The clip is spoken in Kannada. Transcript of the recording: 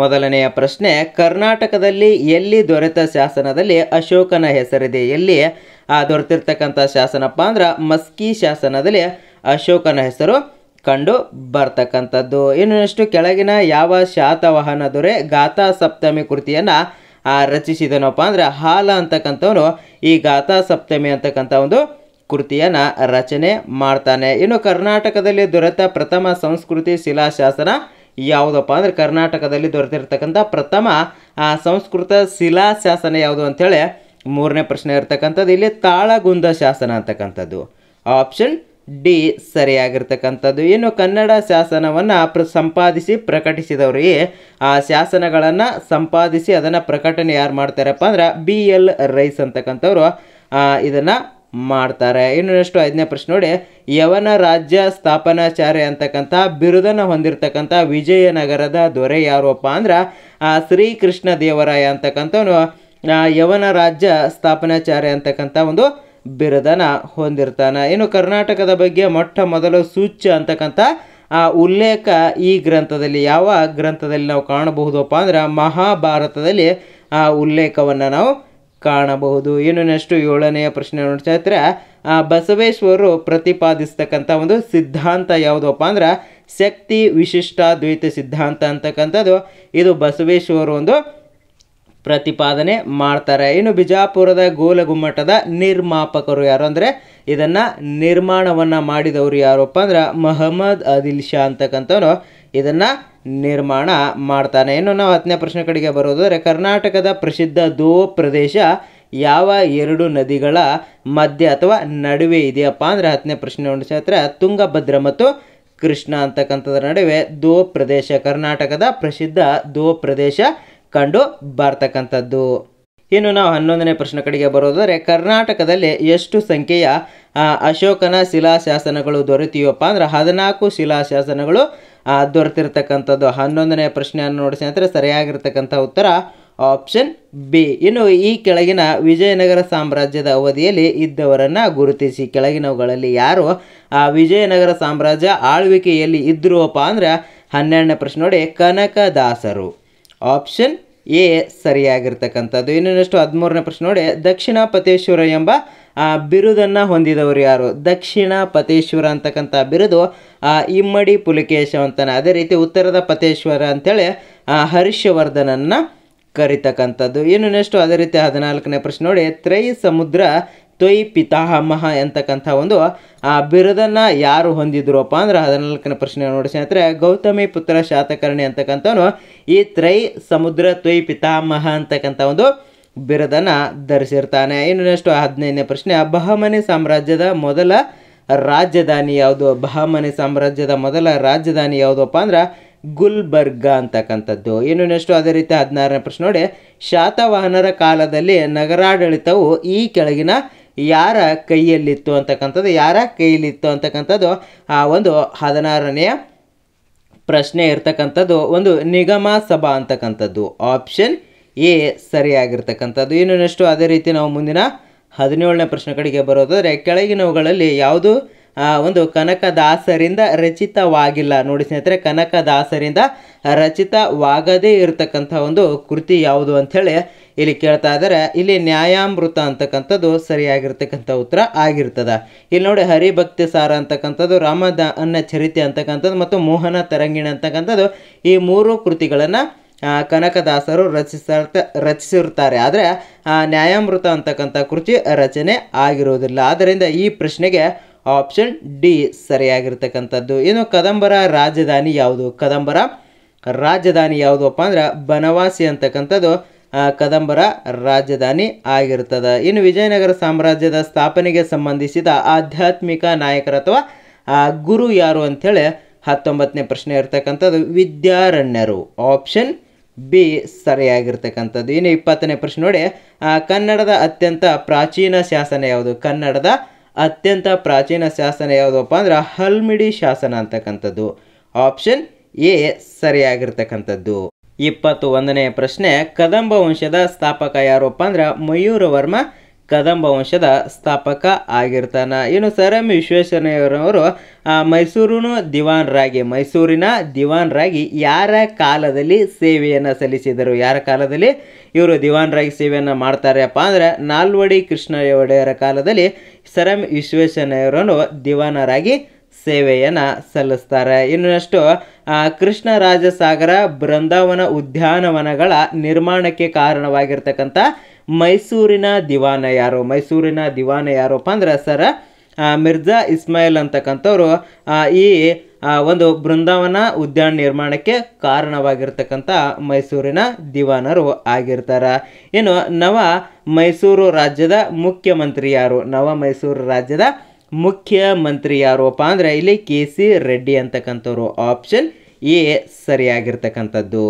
ಮೊದಲನೆಯ ಪ್ರಶ್ನೆ ಕರ್ನಾಟಕದಲ್ಲಿ ಎಲ್ಲಿ ದೊರೆತ ಶಾಸನದಲ್ಲಿ ಅಶೋಕನ ಹೆಸರಿದೆ ಎಲ್ಲಿ ಆ ದೊರೆತಿರ್ತಕ್ಕಂಥ ಶಾಸನಪ್ಪ ಅಂದ್ರೆ ಮಸ್ಕಿ ಶಾಸನದಲ್ಲಿ ಅಶೋಕನ ಹೆಸರು ಕಂಡು ಬರ್ತಕ್ಕಂಥದ್ದು ಇನ್ನು ನೆಕ್ಸ್ಟು ಕೆಳಗಿನ ಯಾವ ಶಾತವಾಹನ ದೊರೆ ಗಾಥಾ ಸಪ್ತಮಿ ಕೃತಿಯನ್ನು ರಚಿಸಿದನಪ್ಪ ಅಂದರೆ ಹಾಲ ಅಂತಕ್ಕಂಥವನು ಈ ಗಾಥಾ ಸಪ್ತಮಿ ಅಂತಕ್ಕಂಥ ಒಂದು ಕೃತಿಯನ್ನು ರಚನೆ ಮಾಡ್ತಾನೆ ಇನ್ನು ಕರ್ನಾಟಕದಲ್ಲಿ ದೊರೆತ ಪ್ರಥಮ ಸಂಸ್ಕೃತಿ ಶಿಲಾಶಾಸನ ಯಾವುದಪ್ಪ ಅಂದರೆ ಕರ್ನಾಟಕದಲ್ಲಿ ದೊರೆತಿರ್ತಕ್ಕಂಥ ಪ್ರಥಮ ಸಂಸ್ಕೃತ ಶಿಲಾ ಶಾಸನ ಯಾವುದು ಅಂಥೇಳಿ ಮೂರನೇ ಪ್ರಶ್ನೆ ಇರ್ತಕ್ಕಂಥದ್ದು ಇಲ್ಲಿ ತಾಳಗುಂದ ಶಾಸನ ಅಂತಕ್ಕಂಥದ್ದು ಆಪ್ಷನ್ ಡಿ ಸರಿಯಾಗಿರ್ತಕ್ಕಂಥದ್ದು ಇನ್ನು ಕನ್ನಡ ಶಾಸನವನ್ನು ಪ್ರ ಸಂಪಾದಿಸಿ ಪ್ರಕಟಿಸಿದವರಿಗೆ ಆ ಶಾಸನಗಳನ್ನು ಸಂಪಾದಿಸಿ ಅದನ್ನು ಪ್ರಕಟಣೆ ಯಾರು ಮಾಡ್ತಾರಪ್ಪ ಅಂದ್ರೆ ಬಿ ಎಲ್ ರೈಸ್ ಅಂತಕ್ಕಂಥವ್ರು ಇದನ್ನು ಮಾಡ್ತಾರೆ ಇನ್ನು ನೆಕ್ಸ್ಟು ಐದನೇ ಪ್ರಶ್ನೆ ನೋಡಿ ಯವನ ರಾಜ್ಯ ಸ್ಥಾಪನಾಚಾರ್ಯ ಅಂತಕ್ಕಂಥ ಬಿರುದನ್ನು ಹೊಂದಿರತಕ್ಕಂಥ ವಿಜಯನಗರದ ದೊರೆ ಯಾರಪ್ಪ ಅಂದ್ರೆ ಆ ಕೃಷ್ಣ ದೇವರಾಯ ಅಂತಕ್ಕಂಥವನು ಯವನ ರಾಜ್ಯ ಸ್ಥಾಪನಾಚಾರ್ಯ ಅಂತಕ್ಕಂಥ ಒಂದು ಬಿರುದನ ಹೊಂದಿರ್ತಾನೆ ಇನ್ನು ಕರ್ನಾಟಕದ ಬಗ್ಗೆ ಮೊಟ್ಟ ಮೊದಲು ಸೂಚ್ಯ ಅಂತಕ್ಕಂಥ ಆ ಉಲ್ಲೇಖ ಈ ಗ್ರಂಥದಲ್ಲಿ ಯಾವ ಗ್ರಂಥದಲ್ಲಿ ನಾವು ಕಾಣಬಹುದಪ್ಪ ಅಂದ್ರೆ ಮಹಾಭಾರತದಲ್ಲಿ ಆ ಉಲ್ಲೇಖವನ್ನು ನಾವು ಕಾಣಬಹುದು ಇನ್ನು ನೆಕ್ಸ್ಟ್ ಏಳನೆಯ ಪ್ರಶ್ನೆ ನೋಡ್ತಾ ಇದ್ರೆ ಬಸವೇಶ್ವರರು ಪ್ರತಿಪಾದಿಸ್ತಕ್ಕಂಥ ಒಂದು ಸಿದ್ಧಾಂತ ಯಾವುದಪ್ಪ ಅಂದ್ರೆ ಶಕ್ತಿ ವಿಶಿಷ್ಟ ದ್ವೈತ ಸಿದ್ಧಾಂತ ಅಂತಕ್ಕಂಥದ್ದು ಇದು ಬಸವೇಶ್ವರ ಒಂದು ಪ್ರತಿಪಾದನೆ ಮಾಡ್ತಾರೆ ಇನ್ನು ಬಿಜಾಪುರದ ಗೋಲಗುಮ್ಮಟದ ನಿರ್ಮಾಪಕರು ಯಾರು ಅಂದರೆ ಇದನ್ನು ನಿರ್ಮಾಣವನ್ನು ಮಾಡಿದವರು ಯಾರಪ್ಪ ಅಂದ್ರೆ ಮಹಮ್ಮದ್ ಅದಿಲ್ ಶಾ ಅಂತಕ್ಕಂಥವ್ರು ಇದನ್ನು ನಿರ್ಮಾಣ ಮಾಡ್ತಾನೆ ಇನ್ನು ನಾವು ಹತ್ತನೇ ಪ್ರಶ್ನೆ ಕಡೆಗೆ ಬರೋದಾದರೆ ಕರ್ನಾಟಕದ ಪ್ರಸಿದ್ಧ ದೋ ಪ್ರದೇಶ ಯಾವ ಎರಡು ನದಿಗಳ ಮಧ್ಯೆ ಅಥವಾ ನಡುವೆ ಇದೆಯಪ್ಪ ಅಂದರೆ ಹತ್ತನೇ ಪ್ರಶ್ನೆ ಉಂಟು ತುಂಗಭದ್ರ ಮತ್ತು ಕೃಷ್ಣ ಅಂತಕ್ಕಂಥದ್ರ ನಡುವೆ ದೋ ಪ್ರದೇಶ ಕರ್ನಾಟಕದ ಪ್ರಸಿದ್ಧ ದೋ ಪ್ರದೇಶ ಕಂಡು ಬರ್ತಕ್ಕಂಥದ್ದು ಇನ್ನು ನಾವು ಹನ್ನೊಂದನೇ ಪ್ರಶ್ನೆ ಕಡೆಗೆ ಬರೋದಾದರೆ ಕರ್ನಾಟಕದಲ್ಲಿ ಎಷ್ಟು ಸಂಖ್ಯೆಯ ಅಶೋಕನ ಶಿಲಾಶಾಸನಗಳು ದೊರೆತಿವಪ್ಪ ಅಂದ್ರೆ ಹದಿನಾಲ್ಕು ಶಿಲಾಶಾಸನಗಳು ದೊರೆತಿರ್ತಕ್ಕಂಥದ್ದು ಹನ್ನೊಂದನೇ ಪ್ರಶ್ನೆಯನ್ನು ನೋಡಿಸಿ ಸ್ನೇಹಿತರೆ ಸರಿಯಾಗಿರ್ತಕ್ಕಂಥ ಉತ್ತರ ಆಪ್ಷನ್ ಬಿ ಇನ್ನು ಈ ಕೆಳಗಿನ ವಿಜಯನಗರ ಸಾಮ್ರಾಜ್ಯದ ಅವಧಿಯಲ್ಲಿ ಇದ್ದವರನ್ನು ಗುರುತಿಸಿ ಕೆಳಗಿನವುಗಳಲ್ಲಿ ಯಾರು ಆ ವಿಜಯನಗರ ಸಾಮ್ರಾಜ್ಯ ಆಳ್ವಿಕೆಯಲ್ಲಿ ಇದ್ದರೂಪಾ ಅಂದರೆ ಹನ್ನೆರಡನೇ ಪ್ರಶ್ನೆ ನೋಡಿ ಕನಕದಾಸರು ಆಪ್ಷನ್ ಎ ಸರಿಯಾಗಿರ್ತಕ್ಕಂಥದ್ದು ಇನ್ನೊಂದಷ್ಟು ಹದಿಮೂರನೇ ಪ್ರಶ್ನೆ ನೋಡಿ ದಕ್ಷಿಣ ಪಥೇಶ್ವರ ಎಂಬ ಆ ಬಿರುದನ್ನು ಹೊಂದಿದವರು ಯಾರು ದಕ್ಷಿಣ ಪತೇಶ್ವರ ಅಂತಕ್ಕಂಥ ಬಿರುದು ಆ ಇಮ್ಮಡಿ ಪುಲಿಕೇಶ ಅಂತಾನೆ ಅದೇ ರೀತಿ ಉತ್ತರದ ಪತೇಶ್ವರ ಅಂತೇಳಿ ಹರ್ಷವರ್ಧನನ್ನು ಕರಿತಕ್ಕಂಥದ್ದು ಇನ್ನು ನೆಕ್ಸ್ಟು ಅದೇ ರೀತಿ ಹದಿನಾಲ್ಕನೇ ಪ್ರಶ್ನೆ ನೋಡಿ ತ್ರೈ ಸಮುದ್ರ ತೊಯ್ ಪಿತಾಹಮಃ ಎಂತಕ್ಕಂಥ ಒಂದು ಆ ಬಿರುದನ್ನು ಯಾರು ಹೊಂದಿದ್ರಪ್ಪ ಅಂದ್ರೆ ಹದಿನಾಲ್ಕನೇ ಪ್ರಶ್ನೆ ನೋಡಿ ಸ್ನೇಹಿತರೆ ಗೌತಮಿ ಪುತ್ರ ಶಾತಕರ್ಣಿ ಅಂತಕ್ಕಂಥವನು ಈ ತ್ರೈ ಸಮುದ್ರ ತೊಯ್ ಪಿತಾಮಹ ಅಂತಕ್ಕಂಥ ಒಂದು ಬಿರದನ್ನು ಧರಿಸಿರ್ತಾನೆ ಇನ್ನು ನೆಕ್ಸ್ಟ್ ಹದಿನೈದನೇ ಪ್ರಶ್ನೆ ಬಹಮನಿ ಸಾಮ್ರಾಜ್ಯದ ಮೊದಲ ರಾಜಧಾನಿ ಯಾವುದು ಬಹಮನಿ ಸಾಮ್ರಾಜ್ಯದ ಮೊದಲ ರಾಜಧಾನಿ ಯಾವುದಪ್ಪ ಅಂದ್ರೆ ಗುಲ್ಬರ್ಗ ಅಂತಕ್ಕಂಥದ್ದು ಇನ್ನು ನೆಕ್ಸ್ಟ್ ಅದೇ ರೀತಿ ಹದಿನಾರನೇ ಪ್ರಶ್ನೆ ನೋಡಿ ಶಾತವಾಹನರ ಕಾಲದಲ್ಲಿ ನಗರಾಡಳಿತವು ಈ ಕೆಳಗಿನ ಯಾರ ಕೈಯಲ್ಲಿತ್ತು ಅಂತಕ್ಕಂಥದ್ದು ಯಾರ ಕೈಯಲ್ಲಿತ್ತು ಅಂತಕ್ಕಂಥದ್ದು ಆ ಒಂದು ಹದಿನಾರನೆಯ ಪ್ರಶ್ನೆ ಇರ್ತಕ್ಕಂಥದ್ದು ಒಂದು ನಿಗಮ ಸಭಾ ಅಂತಕ್ಕಂಥದ್ದು ಆಪ್ಷನ್ ಎ ಸರಿಯಾಗಿರ್ತಕ್ಕಂಥದ್ದು ಏನು ನೆಕ್ಸ್ಟು ಅದೇ ರೀತಿ ನಾವು ಮುಂದಿನ ಹದಿನೇಳನೇ ಪ್ರಶ್ನೆ ಕಡೆಗೆ ಬರೋದಾದರೆ ಕೆಳಗಿನವುಗಳಲ್ಲಿ ಯಾವುದು ಒಂದು ಕನಕದಾಸರಿಂದ ರಚಿತವಾಗಿಲ್ಲ ನೋಡಿ ಸ್ನೇಹಿತರೆ ಕನಕದಾಸರಿಂದ ರಚಿತವಾಗದೇ ಇರತಕ್ಕಂಥ ಒಂದು ಕೃತಿ ಯಾವುದು ಅಂಥೇಳಿ ಇಲ್ಲಿ ಕೇಳ್ತಾ ಇದ್ದಾರೆ ಇಲ್ಲಿ ನ್ಯಾಯಾಮೃತ ಅಂತಕ್ಕಂಥದ್ದು ಸರಿಯಾಗಿರ್ತಕ್ಕಂಥ ಉತ್ತರ ಆಗಿರ್ತದೆ ಇಲ್ಲಿ ನೋಡಿ ಹರಿಭಕ್ತಿ ಸಾರ ಅಂತಕ್ಕಂಥದ್ದು ರಾಮದ ಅನ್ನ ಚರಿತೆ ಅಂತಕ್ಕಂಥದ್ದು ಮತ್ತು ಮೋಹನ ತರಂಗಿಣಿ ಅಂತಕ್ಕಂಥದ್ದು ಈ ಮೂರು ಕೃತಿಗಳನ್ನು ಕನಕದಾಸರು ರಚಿಸಿರ್ತ ರಚಿಸಿರುತ್ತಾರೆ ಆದರೆ ನ್ಯಾಯಾಮೃತ ಅಂತಕ್ಕಂಥ ಕೃತಿ ರಚನೆ ಆಗಿರುವುದಿಲ್ಲ ಆದ್ದರಿಂದ ಈ ಪ್ರಶ್ನೆಗೆ ಆಪ್ಷನ್ ಡಿ ಸರಿಯಾಗಿರ್ತಕ್ಕಂಥದ್ದು ಇನ್ನು ಕದಂಬರ ರಾಜಧಾನಿ ಯಾವುದು ಕದಂಬರ ರಾಜಧಾನಿ ಯಾವುದಪ್ಪ ಅಂದರೆ ಬನವಾಸಿ ಅಂತಕ್ಕಂಥದ್ದು ಕದಂಬರ ರಾಜಧಾನಿ ಆಗಿರ್ತದೆ ಇನ್ನು ವಿಜಯನಗರ ಸಾಮ್ರಾಜ್ಯದ ಸ್ಥಾಪನೆಗೆ ಸಂಬಂಧಿಸಿದ ಆಧ್ಯಾತ್ಮಿಕ ನಾಯಕರ ಅಥವಾ ಗುರು ಯಾರು ಅಂಥೇಳಿ ಹತ್ತೊಂಬತ್ತನೇ ಪ್ರಶ್ನೆ ಇರ್ತಕ್ಕಂಥದ್ದು ವಿದ್ಯಾರಣ್ಯರು ಆಪ್ಷನ್ ಬಿ ಸರಿಯಾಗಿರ್ತಕ್ಕಂಥದ್ದು ಇನ್ನು ಇಪ್ಪತ್ತನೇ ಪ್ರಶ್ನೆ ನೋಡಿ ಕನ್ನಡದ ಅತ್ಯಂತ ಪ್ರಾಚೀನ ಶಾಸನ ಯಾವುದು ಕನ್ನಡದ ಅತ್ಯಂತ ಪ್ರಾಚೀನ ಶಾಸನ ಯಾವುದಪ್ಪ ಅಂದ್ರೆ ಹಲ್ಮಿಡಿ ಶಾಸನ ಅಂತಕ್ಕಂಥದ್ದು ಆಪ್ಷನ್ ಎ ಸರಿಯಾಗಿರ್ತಕ್ಕಂಥದ್ದು ಇಪ್ಪತ್ತು ಒಂದನೇ ಪ್ರಶ್ನೆ ಕದಂಬ ವಂಶದ ಸ್ಥಾಪಕ ಯಾರಪ್ಪ ಅಂದ್ರೆ ಮಯೂರವರ್ಮ ಕದಂಬ ವಂಶದ ಸ್ಥಾಪಕ ಆಗಿರ್ತಾನ ಇನ್ನು ಸರ್ ಎಂ ವಿಶ್ವೇಶ್ವರಯ್ಯನವರು ಮೈಸೂರಿನ ದಿವಾನ್ರಾಗಿ ಮೈಸೂರಿನ ದಿವಾನ್ರಾಗಿ ಯಾರ ಕಾಲದಲ್ಲಿ ಸೇವೆಯನ್ನು ಸಲ್ಲಿಸಿದರು ಯಾರ ಕಾಲದಲ್ಲಿ ಇವರು ದಿವಾನ್ರಾಗಿ ಸೇವೆಯನ್ನು ಅಪ್ಪ ಅಂದರೆ ನಾಲ್ವಡಿ ಕೃಷ್ಣಯ್ಯ ಒಡೆಯರ ಕಾಲದಲ್ಲಿ ಸರ್ ಎಂ ವಿಶ್ವೇಶ್ವರಯ್ಯವರನ್ನು ದಿವಾನರಾಗಿ ಸೇವೆಯನ್ನು ಸಲ್ಲಿಸ್ತಾರೆ ಇನ್ನಷ್ಟು ಕೃಷ್ಣರಾಜಸಾಗರ ಬೃಂದಾವನ ಉದ್ಯಾನವನಗಳ ನಿರ್ಮಾಣಕ್ಕೆ ಕಾರಣವಾಗಿರ್ತಕ್ಕಂಥ ಮೈಸೂರಿನ ದಿವಾನ ಯಾರು ಮೈಸೂರಿನ ದಿವಾನ ಯಾರಪ್ಪ ಅಂದ್ರೆ ಸರ ಮಿರ್ಜಾ ಇಸ್ಮಾಯಿಲ್ ಅಂತಕ್ಕಂಥವ್ರು ಈ ಒಂದು ಬೃಂದಾವನ ಉದ್ಯಾನ ನಿರ್ಮಾಣಕ್ಕೆ ಕಾರಣವಾಗಿರ್ತಕ್ಕಂಥ ಮೈಸೂರಿನ ದಿವಾನರು ಆಗಿರ್ತಾರೆ ಇನ್ನು ನವ ಮೈಸೂರು ರಾಜ್ಯದ ಮುಖ್ಯಮಂತ್ರಿ ಯಾರು ನವ ಮೈಸೂರು ರಾಜ್ಯದ ಮುಖ್ಯಮಂತ್ರಿ ಯಾರಪ್ಪ ಅಂದರೆ ಇಲ್ಲಿ ಕೆ ಸಿ ರೆಡ್ಡಿ ಅಂತಕ್ಕಂಥವ್ರು ಆಪ್ಷನ್ ಎ ಸರಿಯಾಗಿರ್ತಕ್ಕಂಥದ್ದು